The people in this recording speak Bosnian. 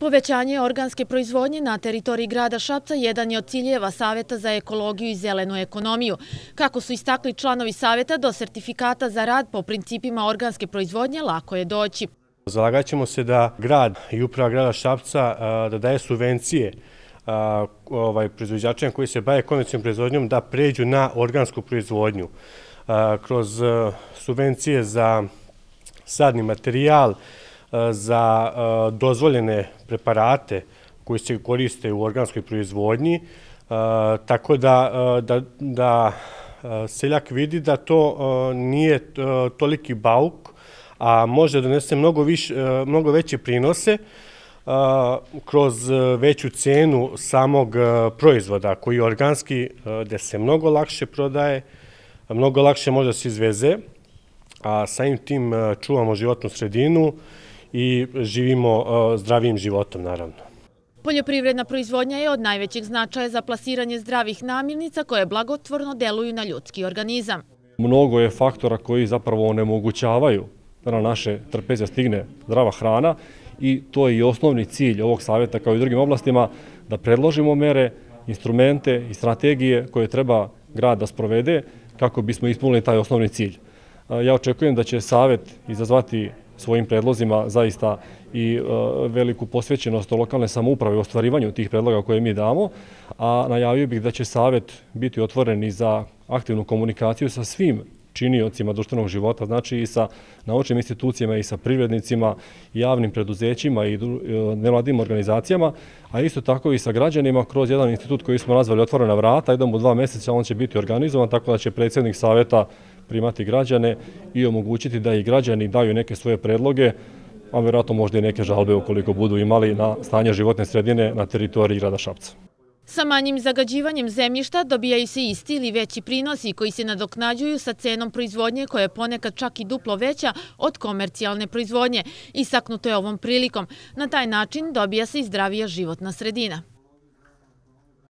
Povećanje organske proizvodnje na teritoriji grada Šapca jedan je od ciljeva Saveta za ekologiju i zelenu ekonomiju. Kako su istakli članovi Saveta, do sertifikata za rad po principima organske proizvodnje lako je doći. Zalagat ćemo se da grad i uprava grada Šapca da daje subvencije ovaj, proizvođačima koji se baje konvencijom proizvodnjom da pređu na organsku proizvodnju kroz subvencije za sadni materijal, E, za e, dozvoljene preparate koji se koriste u organskoj proizvodnji, e, tako da seljak vidi da to nije toliki bauk, a može donese mnogo veće prinose kroz veću cenu samog proizvoda koji je organski, gde se mnogo lakše prodaje, mnogo lakše može da se izveze, a samim tim čuvamo životnu sredinu i živimo zdravijim životom, naravno. Poljoprivredna proizvodnja je od najvećeg značaja za plasiranje zdravih namirnica koje blagotvorno deluju na ljudski organizam. Mnogo je faktora koji zapravo onemogućavaju da na naše trpeze stigne zdrava hrana i to je i osnovni cilj ovog savjeta kao i drugim oblastima da predložimo mere, instrumente i strategije koje treba grad da sprovede kako bismo ispunili taj osnovni cilj. Ja očekujem da će savjet izazvati svojim predlozima zaista i e, veliku posvećenost lokalne samouprave u ostvarivanju tih predloga koje mi damo, a najavio bih da će savjet biti otvoren i za aktivnu komunikaciju sa svim činiocima društvenog života, znači i sa naučnim institucijama i sa privrednicima, javnim preduzećima i e, nevladim organizacijama, a isto tako i sa građanima kroz jedan institut koji smo nazvali Otvorena vrata, jednom u dva meseca on će biti organizovan, tako da će predsjednik savjeta primati građane i omogućiti da i građani daju neke svoje predloge, a vjerojatno možda i neke žalbe ukoliko budu imali na stanje životne sredine na teritoriji grada Šapca. Sa manjim zagađivanjem zemljišta dobijaju se isti ili veći prinosi koji se nadoknađuju sa cenom proizvodnje koja je ponekad čak i duplo veća od komercijalne proizvodnje, isaknuto je ovom prilikom. Na taj način dobija se i zdravija životna sredina.